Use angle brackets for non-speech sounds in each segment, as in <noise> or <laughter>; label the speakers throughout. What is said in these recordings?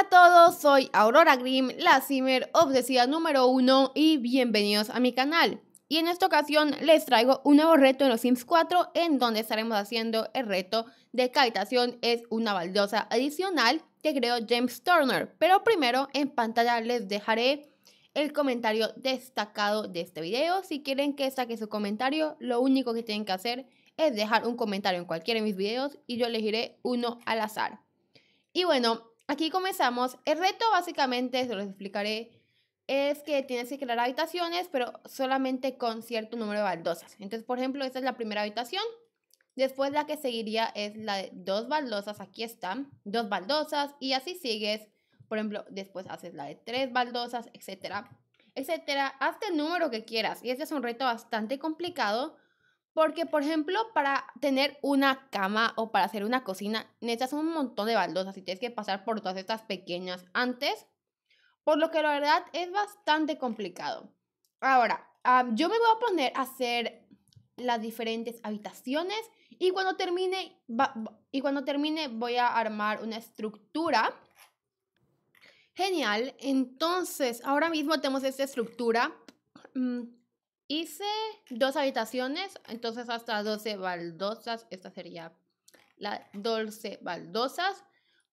Speaker 1: a todos, soy Aurora Grim, la Simmer obsesiva número uno y bienvenidos a mi canal. Y en esta ocasión les traigo un nuevo reto en los Sims 4 en donde estaremos haciendo el reto de cavitación es una baldosa adicional que creó James Turner. Pero primero en pantalla les dejaré el comentario destacado de este video. Si quieren que saque su comentario, lo único que tienen que hacer es dejar un comentario en cualquiera de mis videos y yo elegiré uno al azar. Y bueno, Aquí comenzamos. El reto básicamente, se los explicaré, es que tienes que crear habitaciones, pero solamente con cierto número de baldosas. Entonces, por ejemplo, esta es la primera habitación. Después la que seguiría es la de dos baldosas. Aquí están, dos baldosas. Y así sigues. Por ejemplo, después haces la de tres baldosas, etcétera, etcétera. Hasta este el número que quieras. Y este es un reto bastante complicado porque, por ejemplo, para tener una cama o para hacer una cocina, necesitas un montón de baldosas y tienes que pasar por todas estas pequeñas antes. Por lo que la verdad es bastante complicado. Ahora, ah, yo me voy a poner a hacer las diferentes habitaciones y cuando termine, y cuando termine voy a armar una estructura. Genial, entonces ahora mismo tenemos esta estructura. Mm, Hice dos habitaciones, entonces hasta 12 baldosas. Esta sería la 12 baldosas.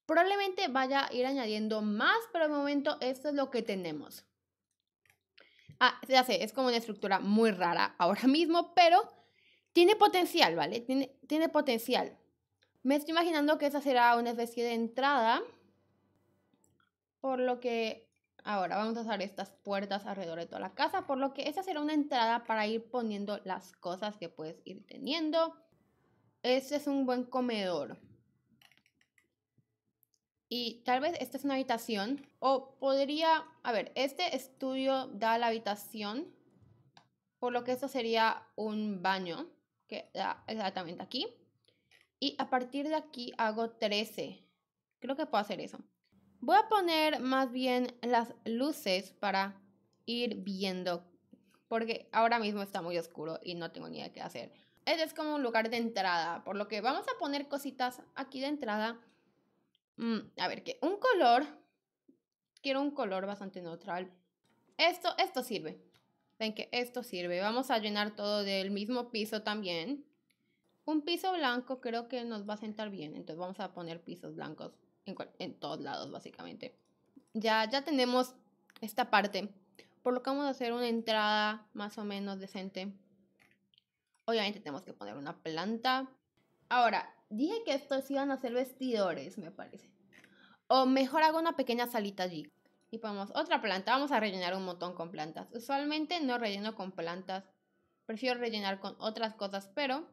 Speaker 1: Probablemente vaya a ir añadiendo más, pero de momento esto es lo que tenemos. Ah, ya sé, es como una estructura muy rara <laughs> ahora mismo, pero tiene potencial, ¿vale? Tiene, tiene potencial. Me estoy imaginando que esa será una especie de entrada, por lo que Ahora vamos a usar estas puertas alrededor de toda la casa, por lo que esta será una entrada para ir poniendo las cosas que puedes ir teniendo. Este es un buen comedor. Y tal vez esta es una habitación. O podría, a ver, este estudio da la habitación, por lo que esto sería un baño, que da exactamente aquí. Y a partir de aquí hago 13. Creo que puedo hacer eso. Voy a poner más bien las luces para ir viendo, porque ahora mismo está muy oscuro y no tengo ni idea qué hacer. Este es como un lugar de entrada, por lo que vamos a poner cositas aquí de entrada. Mm, a ver, ¿qué? un color, quiero un color bastante neutral. Esto, esto sirve. Ven que esto sirve. Vamos a llenar todo del mismo piso también. Un piso blanco creo que nos va a sentar bien, entonces vamos a poner pisos blancos en, todos lados básicamente. Ya, ya tenemos esta parte, por lo que vamos a hacer una entrada más o menos decente. Obviamente tenemos que poner una planta. Ahora, dije que estos iban a ser vestidores, me parece. O mejor hago una pequeña salita allí. Y ponemos otra planta. Vamos a rellenar un montón con plantas. Usualmente no relleno con plantas. Prefiero rellenar con otras cosas, pero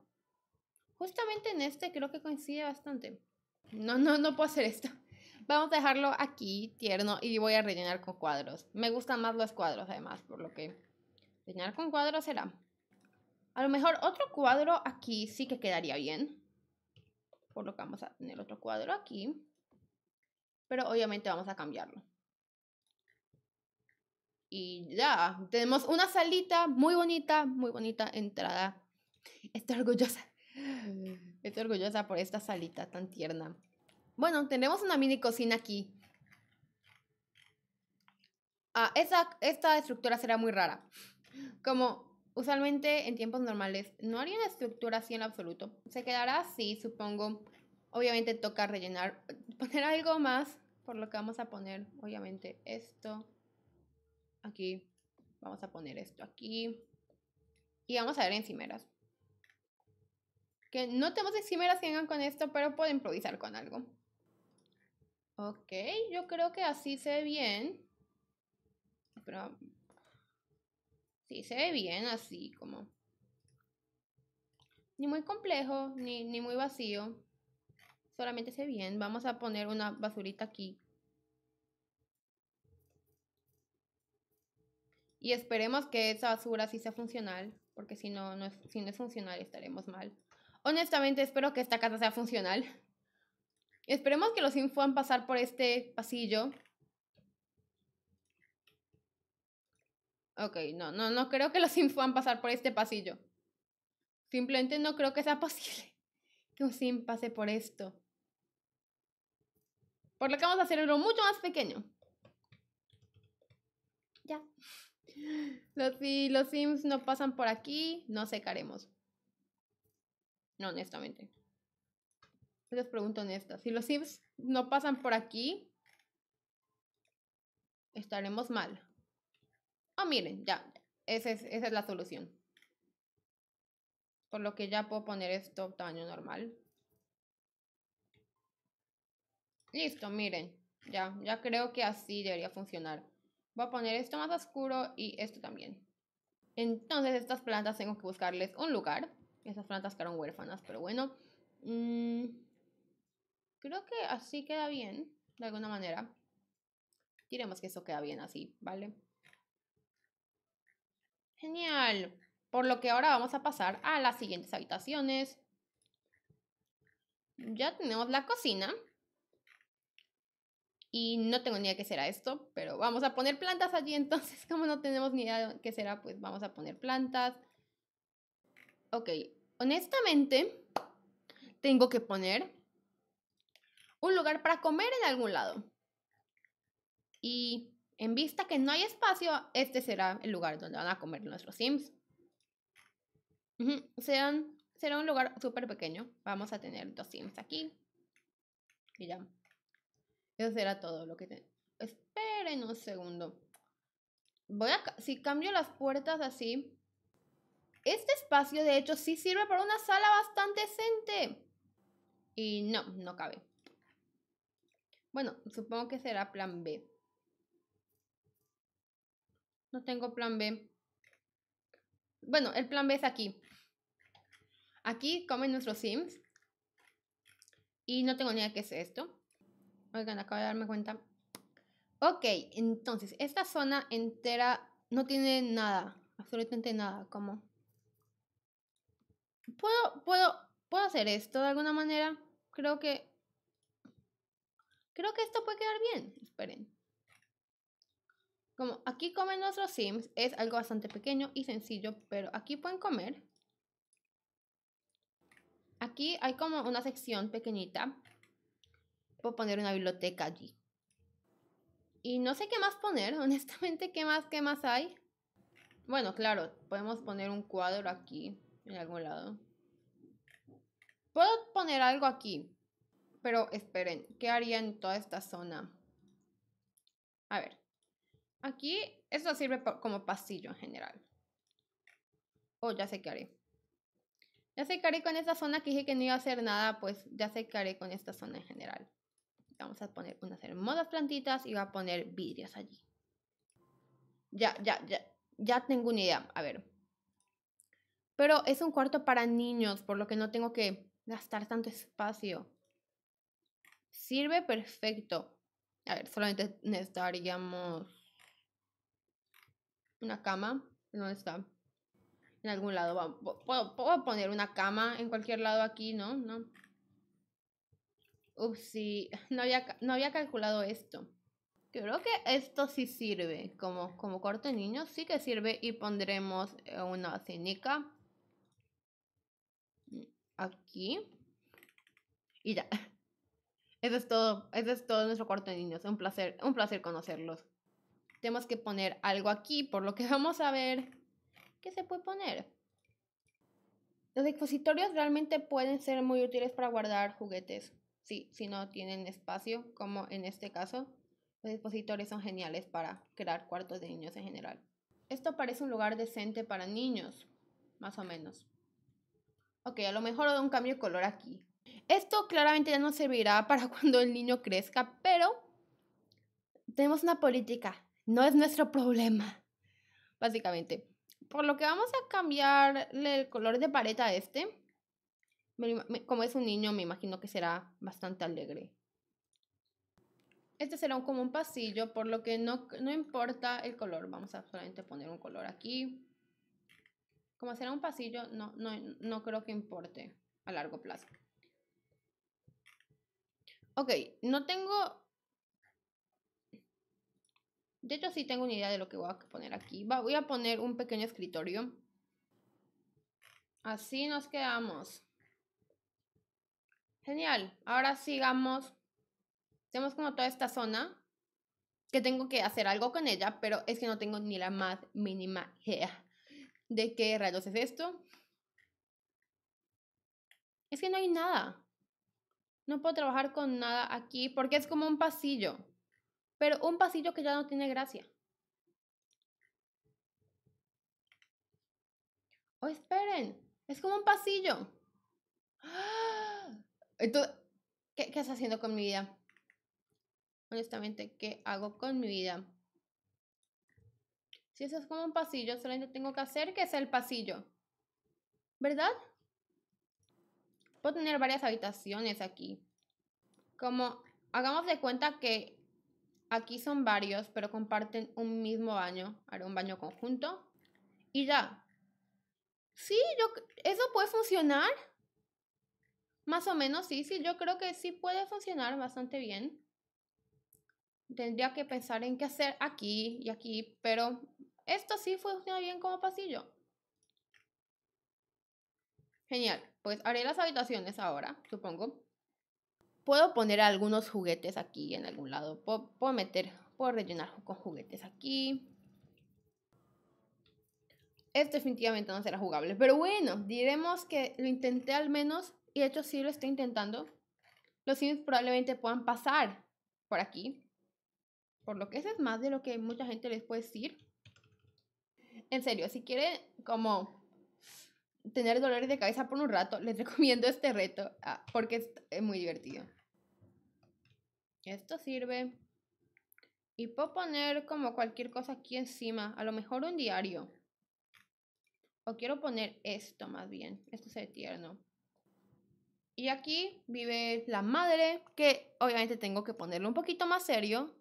Speaker 1: justamente en este creo que coincide bastante. No, no, no puedo hacer esto. Vamos a dejarlo aquí tierno y voy a rellenar con cuadros. Me gustan más los cuadros además, por lo que rellenar con cuadros será. A lo mejor otro cuadro aquí sí que quedaría bien. Por lo que vamos a tener otro cuadro aquí. Pero obviamente vamos a cambiarlo. Y ya, tenemos una salita muy bonita, muy bonita entrada. Estoy orgullosa. Estoy orgullosa por esta salita tan tierna. Bueno, tenemos una mini cocina aquí. Ah, esta estructura será muy rara. Como usualmente en tiempos normales no haría una estructura así en absoluto. Se quedará así, supongo. Obviamente toca rellenar, <laughs> poner algo más, por lo que vamos a poner, obviamente, esto. Aquí, vamos a poner esto aquí. Y vamos a ver encimeras que no tenemos eximeras que hagan con esto, pero puedo improvisar con algo. Ok, yo creo que así se ve bien. Pero... Sí, se ve bien así, como... Ni muy complejo, ni, muy vacío. Solamente se ve bien. Vamos a poner una basurita aquí. Y esperemos que esa basura sí sea funcional, porque si no, no si no es funcional estaremos mal. Honestamente, espero que esta casa sea funcional. Esperemos que los Sims puedan pasar por este pasillo. Ok, no, no, no creo que los Sims <laughs> puedan pasar por este pasillo. Simplemente no creo que sea posible <laughs> que un Sim pase por esto. Por lo que vamos a hacerlo mucho más pequeño. Ya. <laughs> Los, si los Sims no pasan por aquí, no secaremos. No, honestamente. Les pregunto honesta. Si los Sims no pasan por aquí, estaremos mal. oh, miren, ya. Esa es, esa es la solución. Por lo que ya puedo poner esto tamaño normal. Listo, miren. Ya, ya creo que así debería funcionar. Voy a poner esto más oscuro y esto también. Entonces estas plantas tengo que buscarles un lugar. Esas plantas quedaron huérfanas, pero bueno. Mm, creo que así queda bien, de alguna manera. Diremos que eso queda bien así, ¿vale? Genial. Por lo que ahora vamos a pasar a las siguientes habitaciones. Ya tenemos la cocina. Y no tengo ni idea qué será esto, pero vamos a poner plantas allí. <laughs> Entonces, como no tenemos ni idea qué será, pues vamos a poner plantas. Ok, Honestamente, tengo que poner un lugar para comer en algún lado. Y en vista que no hay espacio, este será el lugar donde van a comer nuestros Sims. será un lugar súper pequeño. Vamos a tener dos Sims aquí. Y ya. Eso será todo lo que tengo. Esperen un segundo. Voy a... Si cambio las puertas así, este espacio de hecho sí sirve para una sala bastante decente. Y no, no cabe. Bueno, supongo que será plan B. No tengo plan B. Bueno, el plan B es aquí. Aquí comen nuestros sims. Y no tengo ni idea qué es esto. Oigan, acabo de darme cuenta. Ok, entonces, esta zona entera no tiene nada. Absolutamente nada. Como puedo, puedo, puedo hacer esto de alguna manera. Creo que, creo que esto puede quedar bien. Esperen. Como aquí comen nuestros sims, es algo bastante pequeño y sencillo, pero aquí pueden comer. Aquí hay como una sección pequeñita. Puedo poner una biblioteca allí. Y no sé qué más poner, <laughs> honestamente, qué más, qué más hay. Bueno, claro, podemos poner un cuadro aquí en algún lado. Puedo poner algo aquí, pero esperen, ¿qué haría en toda esta zona? A ver, aquí esto sirve como pasillo en general. Oh, ya sé qué haré. Ya sé qué haré con esta zona que dije que no iba a hacer nada, pues ya sé qué haré con esta zona en general. Vamos a poner unas hermosas plantitas y voy a poner vidrios allí. Ya, ya, ya, ya tengo una idea. A ver, pero es un cuarto para niños, por lo que no tengo que gastar tanto espacio. Sirve perfecto. A ver, solamente necesitaríamos una cama. ¿Dónde está? En algún lado. ¿Puedo, poner una cama en cualquier lado aquí, ¿no? No. Ups, sí. <laughs> No había, no había calculado esto. Creo que esto sí sirve. Como, como de niños. sí que sirve. Y pondremos eh, una cenica aquí. Y ya. <laughs> Eso es todo. Eso es todo nuestro cuarto de niños. Un placer, un placer conocerlos. Tenemos que poner algo aquí, por lo que <laughs> vamos a ver qué se puede poner. Los expositorios realmente pueden ser muy útiles para guardar juguetes. Sí, si no tienen espacio, como en este caso, los expositorios son geniales para crear cuartos de niños en general. Esto parece un lugar decente para niños, más o menos. Ok, a lo mejor doy un cambio de color aquí. Esto claramente ya no servirá para <laughs> cuando el niño crezca, pero tenemos una política. No es nuestro problema, básicamente. Por lo que vamos a cambiarle el color de pared a este. Como es un niño, me imagino que será bastante alegre. Este será como un pasillo, por lo que no importa el color. Vamos a solamente poner un color aquí como será un pasillo, no, no, no creo que importe a largo plazo. Ok, no tengo... De hecho, sí tengo una idea de lo que voy a poner aquí. voy a poner un pequeño escritorio. Así nos quedamos. Genial. Ahora sigamos. Tenemos como toda esta zona que tengo que hacer algo con ella, pero es que no tengo ni la más mínima idea de qué rayos es esto. Es que no hay nada. No puedo trabajar con nada aquí porque es como un pasillo. Pero un pasillo que ya no tiene gracia. Oh, esperen. Es como un pasillo. ¡Ah! ¿qué, ¿qué estás haciendo con mi vida? Honestamente, ¿qué hago con mi vida? Si eso es como un pasillo, solamente tengo que hacer que es el pasillo. ¿Verdad? Puedo tener varias habitaciones aquí. Como, hagamos de cuenta que aquí son varios, pero comparten un mismo baño. Haré un baño conjunto. Y ya. Sí, yo, eso puede funcionar. Más o menos, sí, sí, yo creo que sí puede funcionar bastante bien. Tendría que pensar en qué hacer aquí y aquí, pero esto sí funciona bien como pasillo. Genial, pues haré las habitaciones ahora, supongo. Puedo poner algunos juguetes aquí en algún lado. Puedo, meter, puedo rellenar con juguetes aquí. Esto definitivamente no será jugable, pero bueno, diremos que lo intenté al menos y de hecho sí lo estoy intentando. Los Sims probablemente puedan pasar por aquí. Por lo que eso es más de lo que mucha gente les puede decir. En serio, si quieren como tener dolores de cabeza por un rato, les <laughs> recomiendo este reto ah, porque es eh, muy divertido. Esto sirve. Y puedo poner como cualquier cosa aquí encima, a lo mejor un diario. O quiero poner esto más bien. Esto se ve tierno. Y aquí vive la madre, que obviamente tengo que ponerlo un poquito más serio,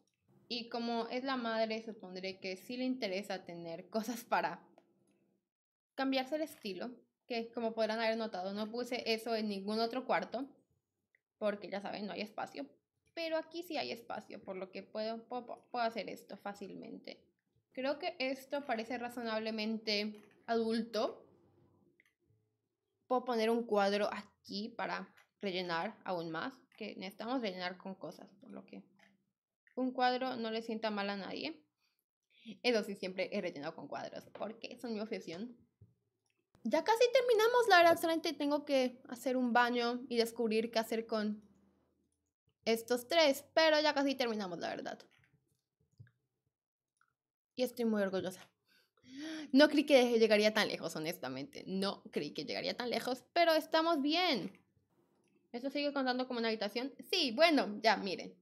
Speaker 1: y como es la madre, supondré que sí le interesa tener <laughs> cosas para cambiarse el estilo, que como podrán haber notado, no puse eso en ningún otro cuarto, porque ya saben, no hay espacio. Pero aquí sí hay espacio, por lo que puedo, puedo, hacer esto fácilmente. Creo que esto parece razonablemente adulto. Puedo poner un cuadro aquí para rellenar aún más, que necesitamos rellenar con cosas, por lo que un cuadro no le sienta mal a nadie. Eso sí, siempre he rellenado con cuadros, porque son mi obsesión. Ya casi terminamos, la verdad, solamente tengo que hacer un baño y descubrir qué hacer con estos tres, pero ya casi terminamos, la verdad. Y estoy muy orgullosa. No creí que llegaría tan lejos, honestamente. No creí que llegaría tan lejos, pero estamos bien. ¿Esto sigue contando como una habitación? Sí, bueno, ya, miren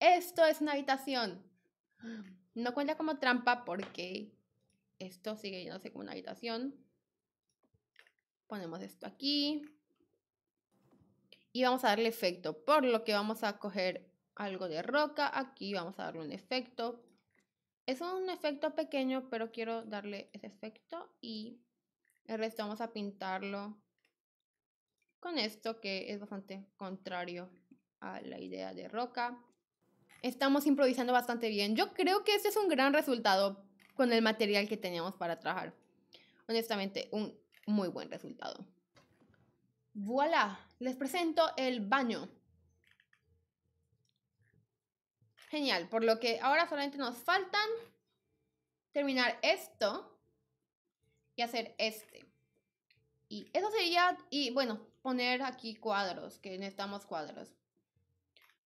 Speaker 1: esto es una habitación. No cuenta como trampa porque esto sigue yéndose como una habitación. Ponemos esto aquí. Y vamos a darle efecto, por lo que vamos a coger algo de roca. Aquí vamos a darle un efecto. Es un efecto pequeño, pero quiero darle ese efecto. Y el resto vamos a pintarlo con esto que es bastante contrario a la idea de roca estamos improvisando bastante bien. Yo creo que este es un gran resultado con el material que teníamos para trabajar. Honestamente, un muy buen resultado. Voilà, les presento el baño. Genial, por lo que ahora solamente nos faltan terminar esto y hacer este. Y eso sería, y bueno, poner aquí cuadros, que necesitamos cuadros.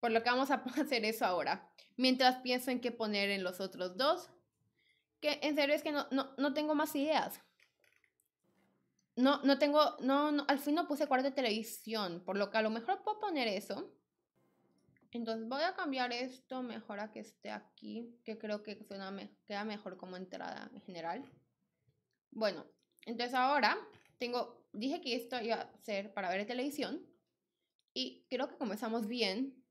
Speaker 1: Por lo que vamos a <laughs> hacer eso ahora. Mientras pienso en qué poner en los otros dos. Que en serio es que no, tengo más ideas. No, no tengo, no, no, al fin no puse cuarto de televisión, por lo que a lo mejor puedo poner eso. Entonces voy a cambiar esto mejor a que esté aquí, que creo que me queda mejor como entrada en general. Bueno, entonces ahora tengo, dije que esto iba a ser para ver televisión y creo que comenzamos bien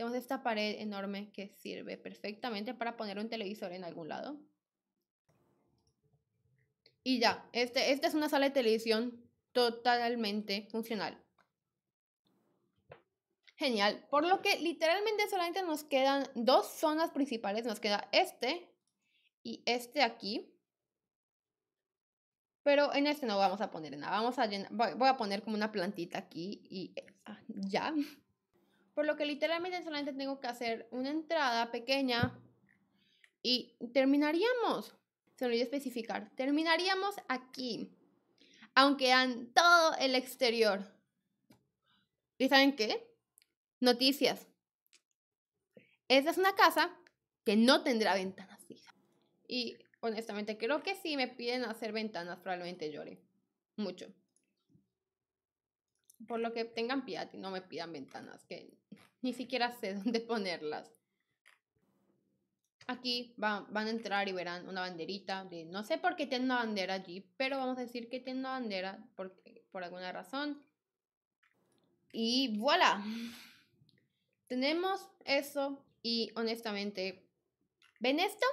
Speaker 1: tenemos esta pared enorme que sirve perfectamente para poner un televisor en algún lado. Y ya, este, esta es una sala de televisión totalmente funcional. Genial, por lo que literalmente solamente nos quedan dos zonas principales, nos queda este y este aquí. Pero en este no vamos a poner nada, vamos a llenar, voy, a poner como una plantita aquí y ah, ya. Por lo que literalmente solamente tengo que hacer una entrada pequeña y terminaríamos. Se lo voy a especificar. Terminaríamos aquí. Aunque en todo el exterior. ¿Y saben qué? Noticias. Esta es una casa que no tendrá ventanas fijas. Y honestamente creo que si me piden hacer ventanas probablemente llore. Mucho por lo que tengan piedad y no me pidan ventanas, que ni siquiera sé <laughs> dónde ponerlas. Aquí van, a entrar y verán una banderita de no sé por qué tengo una bandera allí, pero vamos a decir que tengo una bandera por, por alguna razón. Y voilà. Tenemos eso y honestamente, ¿ven esto?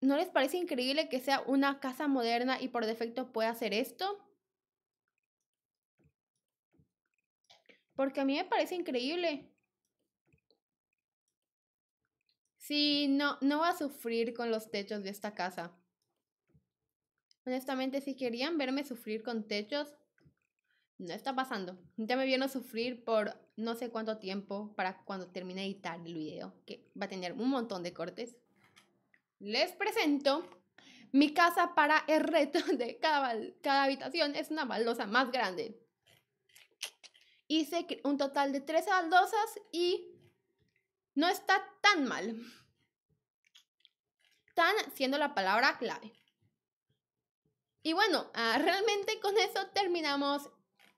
Speaker 1: ¿No les parece increíble que sea una casa moderna y por defecto pueda hacer esto? Porque a mí me parece increíble. Sí, no, no va a sufrir con los techos de esta casa. Honestamente, si querían verme sufrir con techos, no está pasando. Ya me a sufrir por no sé cuánto tiempo para cuando termine de editar el video, que va a tener un montón de cortes. Les presento mi casa para el reto <laughs> de cada, cada habitación. Es una baldosa más grande. Hice un total de tres baldosas y no está tan mal. Tan siendo la palabra clave. Y bueno, ah, <laughs> realmente con eso terminamos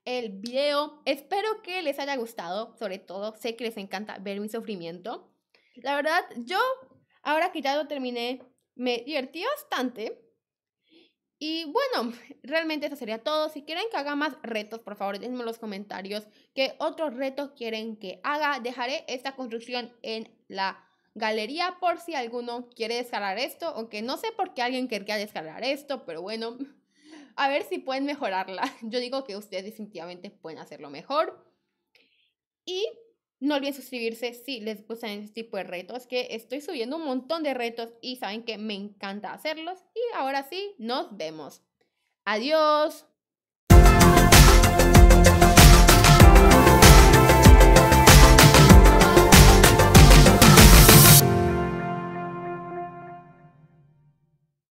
Speaker 1: el video. Espero que les haya gustado. Sobre todo, sé que les encanta ver mi sufrimiento. La verdad, yo, ahora que ya lo terminé, me divertí bastante. Y bueno, <laughs> realmente eso sería todo. Si quieren que haga más retos, por favor, denme en los comentarios qué otros retos quieren que haga. Dejaré esta construcción en la galería por si alguno quiere descargar esto, aunque no sé por qué alguien querría descargar esto, pero bueno, <laughs> a ver si pueden mejorarla. <laughs> Yo digo que ustedes definitivamente pueden hacerlo mejor. Y no olviden suscribirse si les gustan este tipo de retos, que estoy subiendo un montón de retos y saben que me encanta hacerlos. Y ahora sí, nos vemos. Adiós.